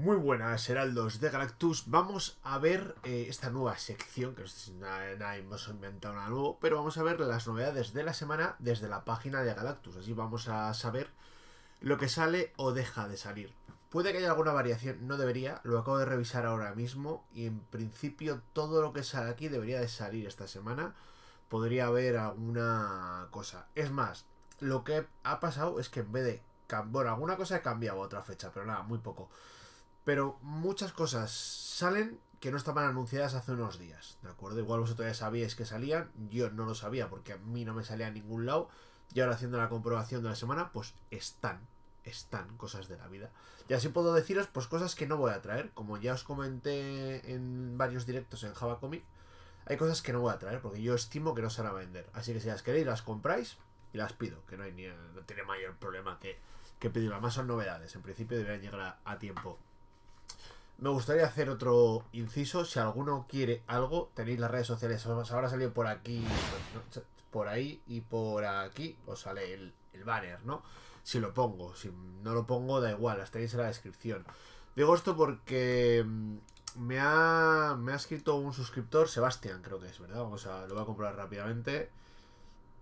Muy buenas, heraldos de Galactus. Vamos a ver eh, esta nueva sección, que no sé si nada, hemos inventado nada nuevo, pero vamos a ver las novedades de la semana desde la página de Galactus. Así vamos a saber lo que sale o deja de salir. Puede que haya alguna variación, no debería, lo acabo de revisar ahora mismo y en principio todo lo que sale aquí debería de salir esta semana. Podría haber alguna cosa. Es más, lo que ha pasado es que en vez de... Bueno, alguna cosa ha cambiado otra fecha, pero nada, muy poco. Pero muchas cosas salen que no estaban anunciadas hace unos días, ¿de acuerdo? Igual vosotros ya sabíais que salían, yo no lo sabía porque a mí no me salía a ningún lado. Y ahora haciendo la comprobación de la semana, pues están, están cosas de la vida. Y así puedo deciros, pues cosas que no voy a traer. Como ya os comenté en varios directos en Java Comic, hay cosas que no voy a traer porque yo estimo que no se van a vender. Así que si las queréis, las compráis y las pido, que no, hay tiene mayor problema que, que pedirlo. Además son novedades, en principio deberían llegar a tiempo. Me gustaría hacer otro inciso. Si alguno quiere algo, tenéis las redes sociales. ahora ha salido por aquí, pues, por ahí y por aquí. Os sale el, banner, ¿no? Si lo pongo. Si no lo pongo, da igual. Las tenéis en la descripción. Digo esto porque mm, me ha, me ha escrito un suscriptor, Sebastián, creo que es, ¿verdad? O sea, lo voy a comprobar rápidamente.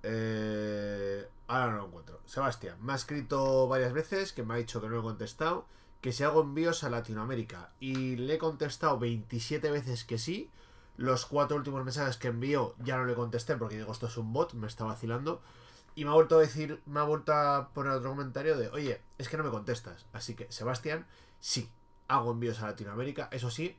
Eh, ahora no lo encuentro. Sebastián, me ha escrito varias veces que me ha dicho que no he contestado que si hago envíos a Latinoamérica. Y le he contestado 27 veces que sí. Los cuatro últimos mensajes que envió ya no le contesté porque digo, esto es un bot, me está vacilando. Y me ha vuelto a decir, me ha vuelto a poner otro comentario de, oye, es que no me contestas. Así que, Sebastián, sí, hago envíos a Latinoamérica. Eso sí,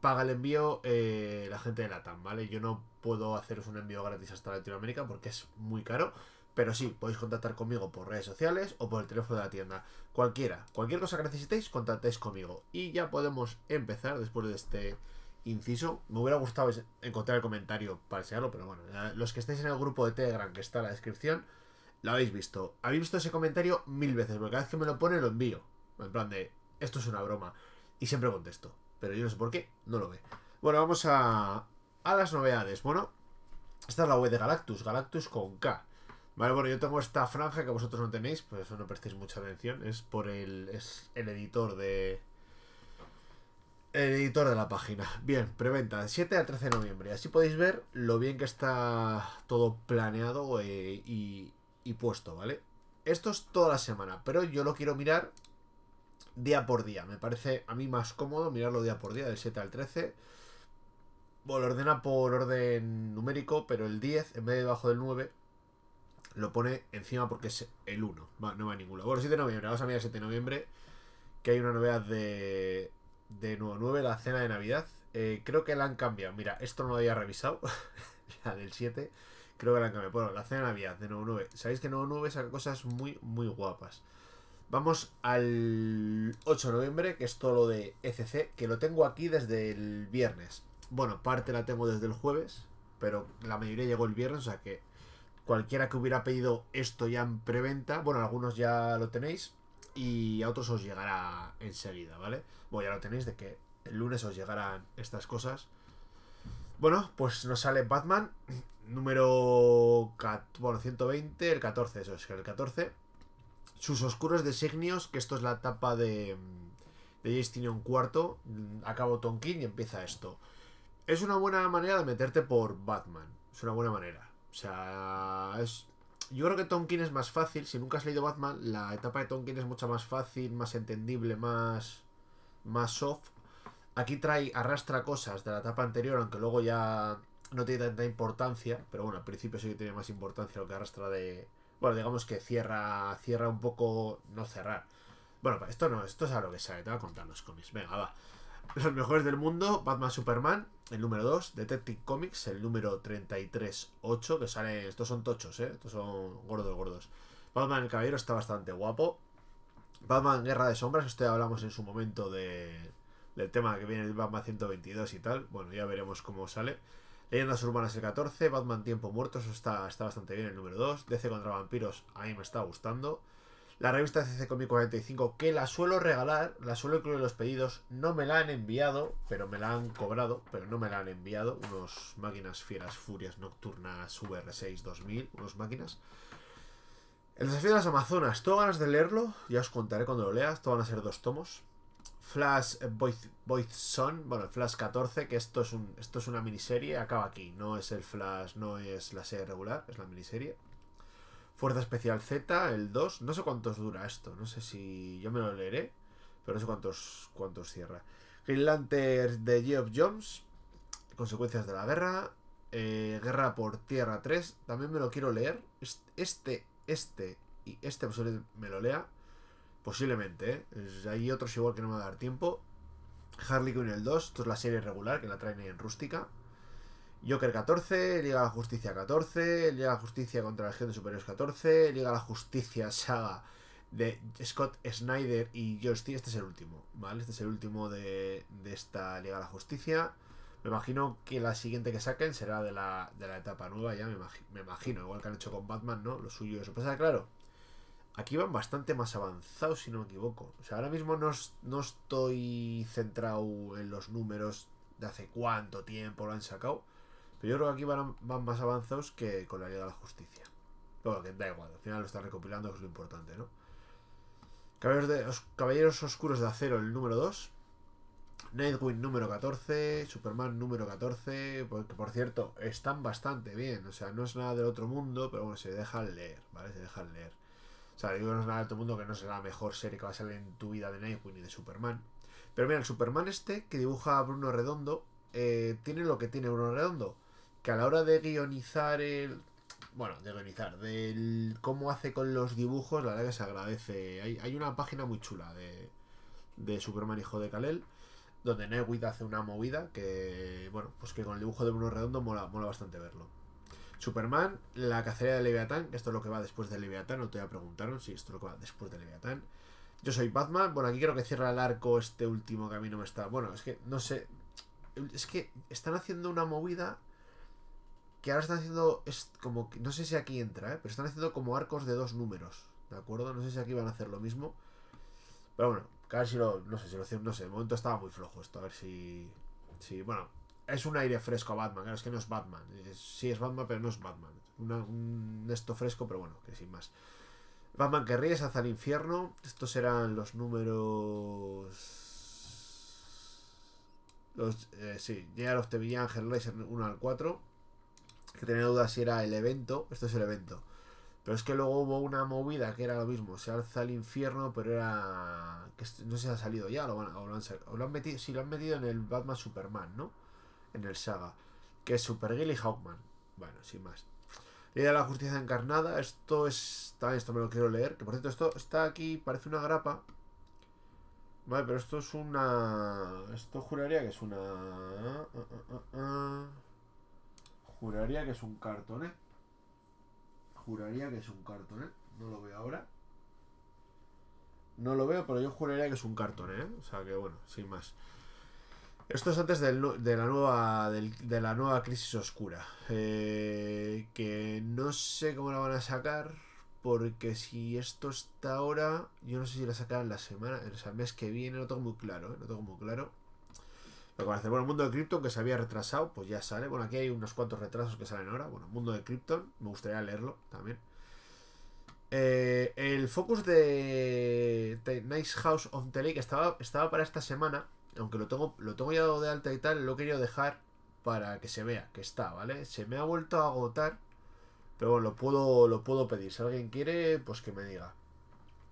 paga el envío eh, la gente de la Latam, ¿vale? Yo no puedo haceros un envío gratis hasta Latinoamérica porque es muy caro. Pero sí, podéis contactar conmigo por redes sociales o por el teléfono de la tienda. Cualquiera, cualquier cosa que necesitéis, contactéis conmigo. Y ya podemos empezar después de este inciso. Me hubiera gustado encontrar el comentario para enseñarlo, pero bueno, los que estáis en el grupo de Telegram que está en la descripción, lo habéis visto. Habéis visto ese comentario mil veces, porque cada vez que me lo pone lo envío. En plan de, esto es una broma. Y siempre contesto. Pero yo no sé por qué, no lo ve. Bueno, vamos a, a las novedades. Bueno, esta es la web de Galactus, Galactus con K. Vale, bueno, yo tengo esta franja que vosotros no tenéis, por eso no prestéis mucha atención. Es por el. Es el editor de. El editor de la página. Bien, preventa, del 7 al 13 de noviembre. Así podéis ver lo bien que está todo planeado eh, y, y puesto, ¿vale? Esto es toda la semana, pero yo lo quiero mirar día por día. Me parece a mí más cómodo mirarlo día por día, del 7 al 13. Bueno, lo ordena por orden numérico, pero el 10, en vez de debajo del 9, lo pone encima porque es el 1. no va a ningún Bueno, 7 de noviembre. Vamos a mirar 7 de noviembre. Que hay una novedad de, de Nuevo 9, la cena de Navidad. Eh, creo que la han cambiado. Mira, esto no lo había revisado. Ya del 7. Creo que la han cambiado. Bueno, la cena de Navidad de Nuevo 9. Sabéis que Nuevo 9 saca cosas muy, muy guapas. Vamos al 8 de noviembre, que es todo lo de ECC, que lo tengo aquí desde el viernes. Bueno, parte la tengo desde el jueves, pero la mayoría llegó el viernes, o sea que cualquiera que hubiera pedido esto ya en preventa, bueno, algunos ya lo tenéis y a otros os llegará enseguida, ¿vale? Bueno, ya lo tenéis de que el lunes os llegarán estas cosas. Bueno, pues nos sale Batman número bueno, 120, el 14, eso es, el 14. Sus oscuros designios, que esto es la etapa de, de un IV, mm, acabo Tonkin y empieza esto. Es una buena manera de meterte por Batman, es una buena manera o sea, es... Yo creo que Tonkin es más fácil. Si nunca has leído Batman, la etapa de Tonkin es mucho más fácil, más entendible, más, más soft. Aquí trae, arrastra cosas de la etapa anterior, aunque luego ya no tiene tanta importancia. Pero bueno, al principio sí que tiene más importancia lo que arrastra de. Bueno, digamos que cierra, cierra un poco. No cerrar. Bueno, esto no, esto es algo que sale. Te voy a contar los Venga, va. Los mejores del mundo, Batman Superman, el número 2, Detective Comics, el número 33.8, que sale, estos son tochos, ¿eh? estos son gordos, gordos. Batman el Caballero está bastante guapo. Batman Guerra de Sombras, esto ya hablamos en su momento de, del tema que viene el Batman 122 y tal. Bueno, ya veremos cómo sale. Leyendas Urbanas el 14, Batman Tiempo Muerto, eso está, está bastante bien el número 2. DC contra Vampiros, a mí me está gustando la revista CC Comic 45, que la suelo regalar, la suelo incluir en los pedidos, no me la han enviado, pero me la han cobrado, pero no me la han enviado, unos máquinas fieras furias nocturnas VR6 2000, unos máquinas. El desafío de las Amazonas, tengo ganas de leerlo, ya os contaré cuando lo leas, esto van a ser dos tomos. Flash Son bueno, el Flash 14, que esto es, un, esto es una miniserie, acaba aquí, no es el Flash, no es la serie regular, es la miniserie. Fuerza Especial Z, el 2. No sé cuántos dura esto. No sé si yo me lo leeré. Pero no sé cuántos, cuántos cierra. Green de Geoff Jones. Consecuencias de la guerra. Eh, guerra por Tierra 3. También me lo quiero leer. Este, este y este me lo lea. Posiblemente, ¿eh? Hay otros igual que no me va a dar tiempo. Harley Quinn el 2. Esto es la serie regular que la traen ahí en rústica. Joker 14, Liga de la Justicia 14, Liga de la Justicia contra la Legión de Superiores 14, Liga de la Justicia Saga de Scott Snyder y Josh Este es el último, ¿vale? Este es el último de, esta Liga de la Justicia. Me imagino que la siguiente que saquen será de la, etapa nueva, ya me, imagino, Igual que han hecho con Batman, ¿no? Lo suyo eso. Pasa, pues, ah, claro, aquí van bastante más avanzados, si no me equivoco. O sea, ahora mismo no estoy centrado en los números de hace cuánto tiempo lo han sacado pero yo creo que aquí van, más avanzos que con la ayuda de la Justicia. Bueno, que da igual, al final lo está recopilando, que es lo importante, ¿no? Caballeros, Caballeros Oscuros de Acero, el número 2. Nightwing número 14, Superman número 14, porque por cierto, están bastante bien, o sea, no es nada del otro mundo, pero bueno, se deja leer, ¿vale? Se dejan leer. O sea, digo, no es nada del otro mundo que no será la mejor serie que va a salir en tu vida de Nightwing y de Superman. Pero mira, el Superman este que dibuja Bruno Redondo, eh, tiene lo que tiene Bruno Redondo que a la hora de guionizar el... Bueno, de guionizar, del cómo hace con los dibujos, la verdad que se agradece. Hay, hay una página muy chula de, Superman Hijo de Kalel, donde Newit hace una movida que, bueno, pues que con el dibujo de Bruno Redondo mola, mola bastante verlo. Superman, la cacería de Leviatán, esto es lo que va después de Leviatán, no te voy a preguntaron si esto es lo que va después de Leviatán. Yo soy Batman, bueno, aquí creo que cierra el arco este último que a mí no me está... Bueno, es que, no sé, es que están haciendo una movida que ahora están haciendo, es como, no sé si aquí entra, ¿eh? pero están haciendo como arcos de dos números, ¿de acuerdo? No sé si aquí van a hacer lo mismo. Pero bueno, a ver si lo, no sé, si lo hacen, no sé, de momento estaba muy flojo esto, a ver si, si, bueno, es un aire fresco a Batman, claro, es que no es Batman, sí es Batman, pero no es Batman, un esto fresco, pero bueno, que sin más. Batman que ríes hacia el infierno, estos serán los números... Los, eh, sí, Year of the Villain, Hellraiser 1 al 4 que tenía dudas si era el evento, esto es el evento. Pero es que luego hubo una movida que era lo mismo, se alza el infierno, pero era... que no se ha salido ya, lo, o lo han, o lo han metido, si lo han metido en el Batman Superman, ¿no? En el saga, que es Supergirl y Hawkman. Bueno, sin más. Ley de la Justicia Encarnada, esto es... esto me lo quiero leer, que por cierto, esto está aquí, parece una grapa. Vale, pero esto es una... Esto juraría que es una... Ah, ah, ah, Juraría que es un cartón, eh Juraría que es un cartón, eh. No lo veo ahora. No lo veo, pero yo juraría que es un cartón, ¿eh? O sea que bueno, sin más. Esto es antes de, la nueva, de la nueva crisis oscura. Eh, que no sé cómo la van a sacar. Porque si esto está ahora, yo no sé si la sacarán la semana, o sea, el mes que viene, no tengo muy claro, ¿eh? no tengo muy claro. Bueno, el Mundo de Krypton, que se había retrasado, pues ya sale. Bueno, aquí hay unos cuantos retrasos que salen ahora. Bueno, el Mundo de Krypton, me gustaría leerlo también. Eh, el focus de, Nice House of Tele Que estaba, estaba para esta semana, aunque lo tengo, lo tengo ya dado de alta y tal, lo he querido dejar para que se vea que está, ¿vale? Se me ha vuelto a agotar, pero bueno, lo puedo, lo puedo pedir. Si alguien quiere, pues que me diga.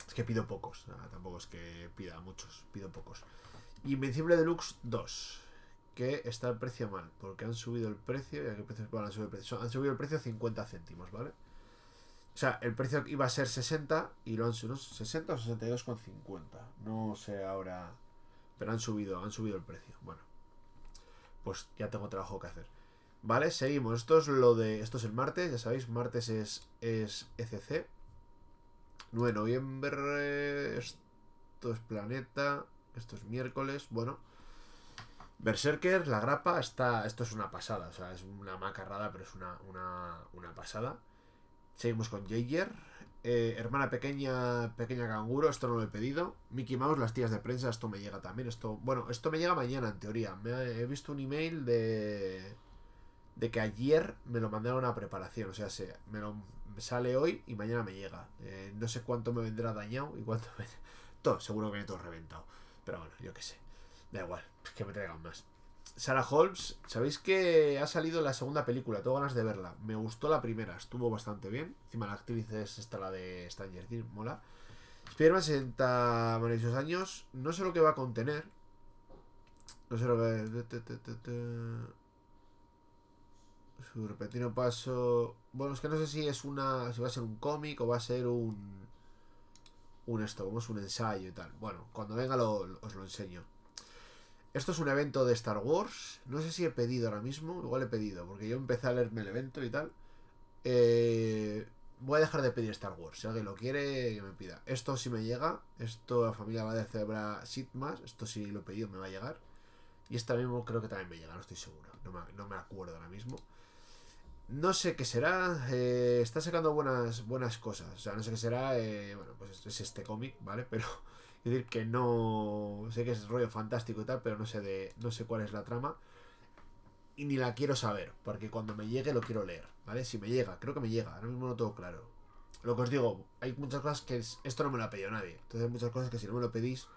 Es que pido pocos, tampoco es que pida muchos, pido pocos. Invincible Deluxe 2. Que está el precio mal. Porque han subido el precio. ¿Y qué van a subir el precio? Han subido el precio 50 céntimos, ¿vale? O sea, el precio iba a ser 60 y lo han subido 60 o 62,50. No sé ahora. Pero han subido, han subido el precio. Bueno. Pues ya tengo trabajo que hacer. Vale, seguimos. Esto es lo de. Esto es el martes, ya sabéis, martes es, es ECC. 9 de noviembre. Esto es planeta. Esto es miércoles, bueno. Berserker, la grapa, está, esto es una pasada. O sea, es una macarrada, pero es una, pasada. Seguimos con Jager eh, hermana pequeña, pequeña canguro, esto no lo he pedido. Mickey Mouse, las tías de prensa, esto me llega también. Esto, bueno, esto me llega mañana en teoría. he visto un email de de que ayer me lo mandaron a preparación. O sea, se, me sale hoy y mañana me llega. Eh, no sé cuánto me vendrá dañado y cuánto me... Todo, seguro que me todo reventado. Pero bueno, yo qué sé. Da igual, pues que me traigan más. Sarah Holmes, ¿sabéis que ha salido la segunda película? Tengo ganas de verla. Me gustó la primera, estuvo bastante bien. Encima la actriz es esta, la de Stranger Things, mola. Spider-Man 60 maravillosos años. No sé lo que va a contener. No sé lo que... Su repentino paso... Bueno, es que no sé si es una... Si va a ser un cómic o va a ser un un esto, como un ensayo y tal. Bueno, cuando venga lo, os lo enseño. Esto es un evento de Star Wars. No sé si he pedido ahora mismo. Igual he pedido, porque yo empecé a leerme el evento y tal. Eh, voy a dejar de pedir Star Wars. Si alguien lo quiere, que me pida. Esto sí me llega. Esto la familia va de Zebra Sitmas. Esto sí lo he pedido, me va a llegar. Y esta mismo creo que también me llega, no estoy seguro. No me, no me acuerdo ahora mismo. No sé qué será. Eh, está sacando buenas, buenas cosas. O sea, no sé qué será. Eh, bueno, pues es este cómic, ¿vale? Pero es decir que no. Sé que es rollo fantástico y tal, pero no sé de. No sé cuál es la trama. Y ni la quiero saber. Porque cuando me llegue lo quiero leer, ¿vale? Si me llega, creo que me llega. Ahora mismo no tengo claro. Lo que os digo, hay muchas cosas que esto no me lo ha pedido nadie. Entonces hay muchas cosas que si no me lo pedís,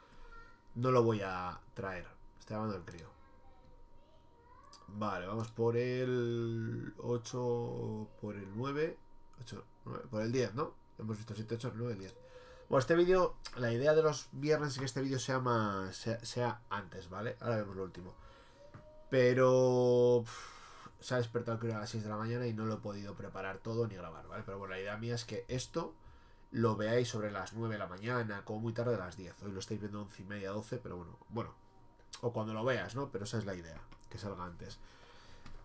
no lo voy a traer. Estoy hablando del crío. Vale, vamos por el 8, por el 9, 8, 9, por el 10, ¿no? Hemos visto 7, 8, 9, 10. Bueno, este vídeo, la idea de los viernes es que este vídeo sea sea, antes, ¿vale? Ahora vemos lo último. Pero se ha despertado creo a las 6 de la mañana y no lo he podido preparar todo ni grabar, ¿vale? Pero bueno, la idea mía es que esto lo veáis sobre las 9 de la mañana, como muy tarde a las 10. Hoy lo estáis viendo 11 y media, 12, pero bueno, bueno. O cuando lo veas, ¿no? Pero esa es la idea que salga antes.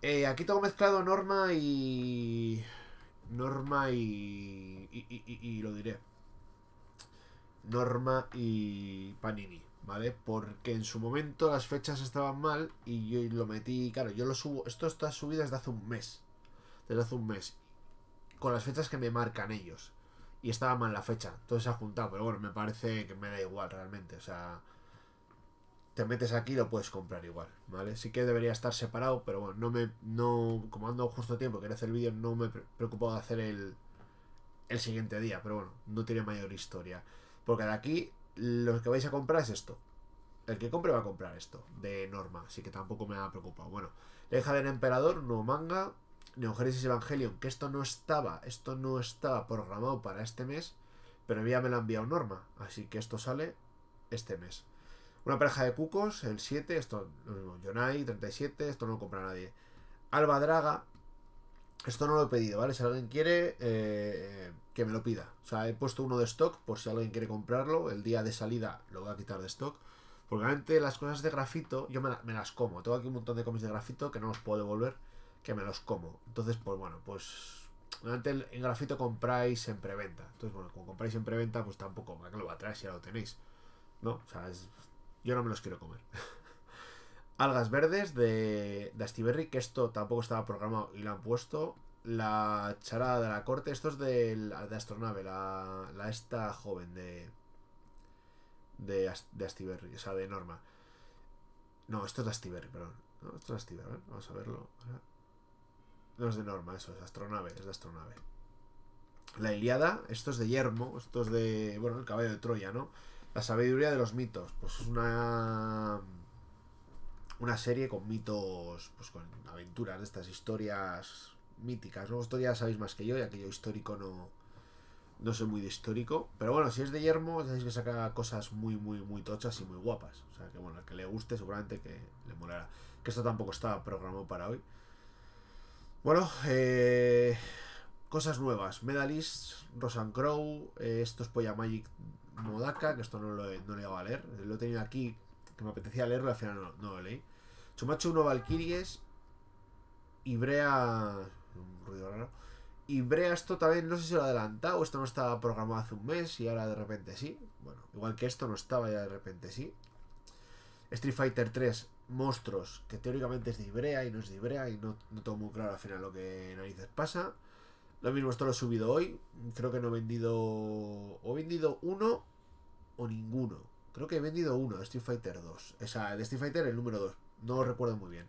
Eh, aquí tengo mezclado Norma y... Norma y... y, y lo diré. Norma y Panini, ¿vale? Porque en su momento las fechas estaban mal y yo lo metí, claro, yo lo subo, esto está subido desde hace un mes, desde hace un mes, con las fechas que me marcan ellos. Y estaba mal la fecha, entonces se ha juntado, pero bueno, me parece que me da igual realmente, o sea, te metes aquí lo puedes comprar igual, ¿vale? Sí que debería estar separado, pero bueno, no me, no, como ando justo a tiempo, quería hacer el vídeo, no me preocupo de hacer el, el siguiente día, pero bueno, no tiene mayor historia. Porque de aquí, lo que vais a comprar es esto. El que compre va a comprar esto, de norma, así que tampoco me ha preocupado. Bueno, deja del Emperador, no manga, Neogénesis Evangelion, que esto no estaba, esto no estaba programado para este mes, pero ya me lo ha enviado norma, así que esto sale este mes. Una pareja de cucos, el 7, esto lo 37, esto no lo compra nadie. Alba Draga, esto no lo he pedido, ¿vale? Si alguien quiere, eh, que me lo pida. O sea, he puesto uno de stock por si alguien quiere comprarlo. El día de salida lo voy a quitar de stock. Porque realmente las cosas de grafito, yo me, las como. Tengo aquí un montón de cómics de grafito que no los puedo devolver, que me los como. Entonces, pues bueno, pues... Realmente en grafito compráis en preventa. Entonces, bueno, como compráis en preventa, pues tampoco, ¿para que lo va a traer si ya lo tenéis? ¿No? O sea, es, yo no me los quiero comer. Algas verdes de, de Astiberri, que esto tampoco estaba programado y lo han puesto. La charada de la corte, esto es de, Astronave, la, la esta joven de, de, de Astiberri, o sea, de Norma. No, esto es de Astiberri, perdón. esto es de Astiberri, vamos a verlo. No es de Norma, eso es Astronave, es de Astronave. La Iliada, esto es de Yermo, esto es de, bueno, el caballo de Troya, ¿no? La sabiduría de los mitos, pues es una una serie con mitos, pues con aventuras de estas historias míticas, ¿no? Vosotros ya sabéis más que yo, ya que yo histórico no, no soy muy de histórico. Pero bueno, si es de Yermo, sabéis que saca cosas muy, muy, muy tochas y muy guapas. O sea, que bueno, al que le guste seguramente que le molará. Que esto tampoco estaba programado para hoy. Bueno, eh, cosas nuevas. Medalist, Rosan Crow, eh, estos Polla Magic Modaka, que esto no lo, he, no a leer. Lo he tenido aquí, que me apetecía leerlo, al final no, lo leí. Chumacho 1 Valkyries. Ibrea. Un ruido raro. Ibrea, esto también, no sé si lo he adelantado. Esto no estaba programado hace un mes y ahora de repente sí. Bueno, igual que esto no estaba ya de repente sí. Street Fighter 3, monstruos, que teóricamente es de Ibrea y no es de Ibrea y no, no tengo muy claro al final lo que narices pasa. Lo mismo, esto lo he subido hoy. Creo que no he vendido. O he vendido uno o ninguno. Creo que he vendido uno, de Street Fighter 2. Esa, de Street Fighter el número 2. No lo recuerdo muy bien.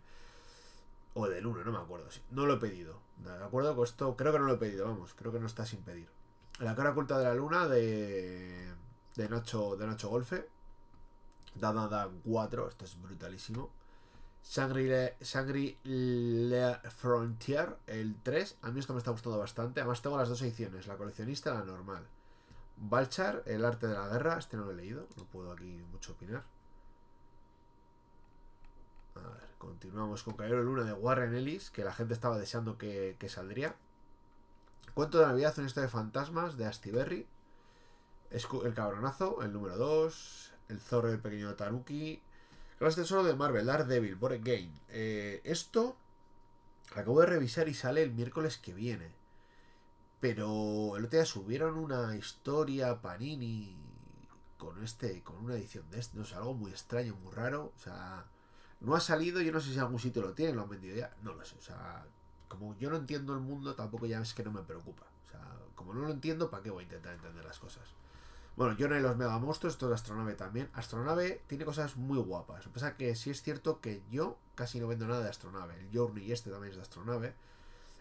O del 1, no me acuerdo. No lo he pedido. De acuerdo con esto, creo que no lo he pedido, vamos. Creo que no está sin pedir. La cara oculta de la luna de. De Nacho, de Nacho Golfe. Dada da 4, esto es brutalísimo. Shangri-La Frontier, el 3. A mí esto me está gustando bastante. Además tengo las dos ediciones, la coleccionista y la normal. Balchar, el arte de la guerra. Este no lo he leído, no puedo aquí mucho opinar. A ver, continuamos con el Luna de Warren Ellis, que la gente estaba deseando que, saldría. Cuento de Navidad, una historia de fantasmas de Berry El cabronazo, el número 2. El zorro el pequeño Taruki es de solo de Marvel, Devil, Bored Game. Eh, esto acabo de revisar y sale el miércoles que viene. Pero el otro día subieron una historia Panini con este, con una edición de este. algo muy extraño, muy raro. O sea, no ha salido. Yo no sé si en algún sitio lo tienen, lo han vendido ya. No lo sé. O sea, como yo no entiendo el mundo, tampoco ya es que no me preocupa. O sea, como no lo entiendo, ¿para qué voy a intentar entender las cosas? Bueno, no y los megamonstruos, esto es Astronave también. Astronave tiene cosas muy guapas. Lo que pasa que sí es cierto que yo casi no vendo nada de Astronave. El Journey este también es de Astronave.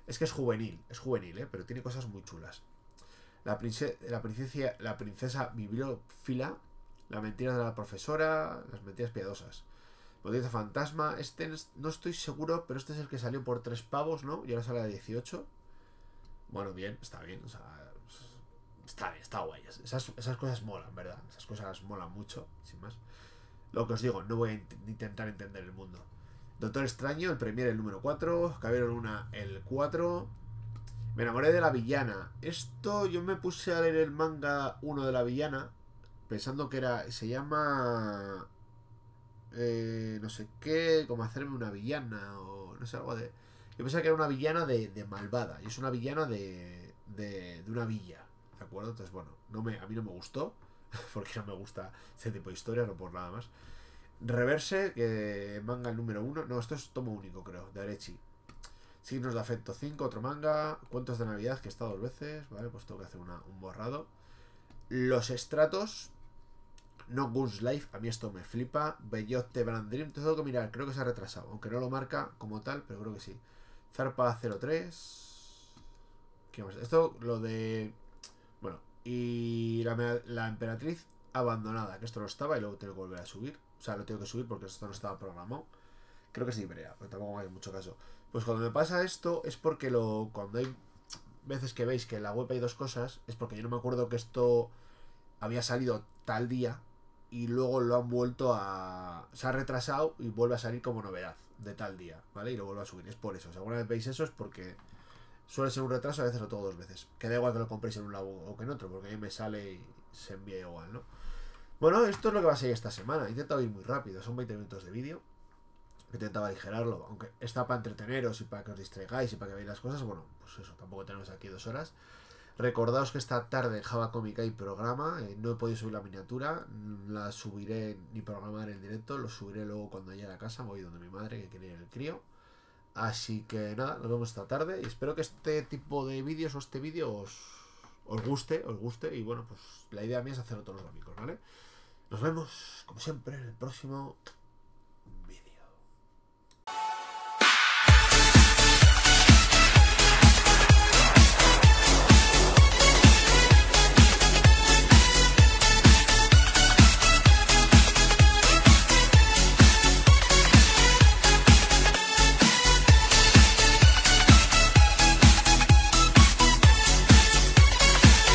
Es que es juvenil, es juvenil, ¿eh? pero tiene cosas muy chulas. La, la, princesa, la princesa bibliófila, la mentira de la profesora, las mentiras piadosas. Botella fantasma, este no estoy seguro, pero este es el que salió por tres pavos, ¿no? Y ahora sale a 18. Bueno, bien, está bien, o sea, está bien, está guay. Esas, cosas molan, ¿verdad? Esas cosas molan mucho, sin más. Lo que os digo, no voy a intentar entender el mundo. Doctor Extraño, el premier, el número 4. Cabello Luna, el 4. Me enamoré de la villana. Esto yo me puse a leer el manga 1 de la villana. Pensando que era. Se llama. Eh, no sé qué. Como hacerme una villana. O no sé, algo de. Yo pensaba que era una villana de, de malvada. Y es una villana de, de, de una villa. ¿de acuerdo? Entonces, bueno, no me, a mí no me gustó, porque no me gusta Ese tipo de historia, no por nada más. Reverse, que manga el número uno, no, esto es tomo único, creo, de Arechi. Signos de afecto 5, otro manga, cuentos de Navidad, que está dos veces, ¿vale? Pues tengo que hacer un borrado. Los estratos, no Guns Life, a mí esto me flipa. Bellote Brand Dream, tengo que mirar, creo que se ha retrasado, aunque no lo marca como tal, pero creo que sí. Zarpa 03. ¿Qué más? Esto, lo de bueno, y la, emperatriz abandonada, que esto no estaba y luego tengo que volver a subir. O sea, lo tengo que subir porque esto no estaba programado. Creo que sí, pero tampoco hay mucho caso. Pues cuando me pasa esto es porque lo cuando hay veces que veis que en la web hay dos cosas, es porque yo no me acuerdo que esto había salido tal día y luego lo han vuelto a... se ha retrasado y vuelve a salir como novedad de tal día, ¿vale? Y lo vuelvo a subir. Es por eso. O si alguna vez veis eso es porque suele ser un retraso, a veces lo tengo dos veces. queda igual que lo compréis en un lado o que en otro, porque ahí me sale y se envía igual, ¿no? Bueno, esto es lo que va a ser esta semana. He intentado ir muy rápido, son 20 minutos de vídeo. Intentaba aligerarlo, aunque está para entreteneros y para que os distraigáis y para que veáis las cosas. Bueno, pues eso, tampoco tenemos aquí dos horas. Recordaos que esta tarde en Java Comic hay programa, eh, no he podido subir la miniatura, la subiré ni programar en directo, lo subiré luego cuando llegue a casa, voy donde mi madre que quiere ir el crío. Así que nada, nos vemos esta tarde y espero que este tipo de vídeos o este vídeo os, os guste, os guste y bueno, pues la idea mía es hacer todos los ¿vale? Nos vemos, como siempre, en el próximo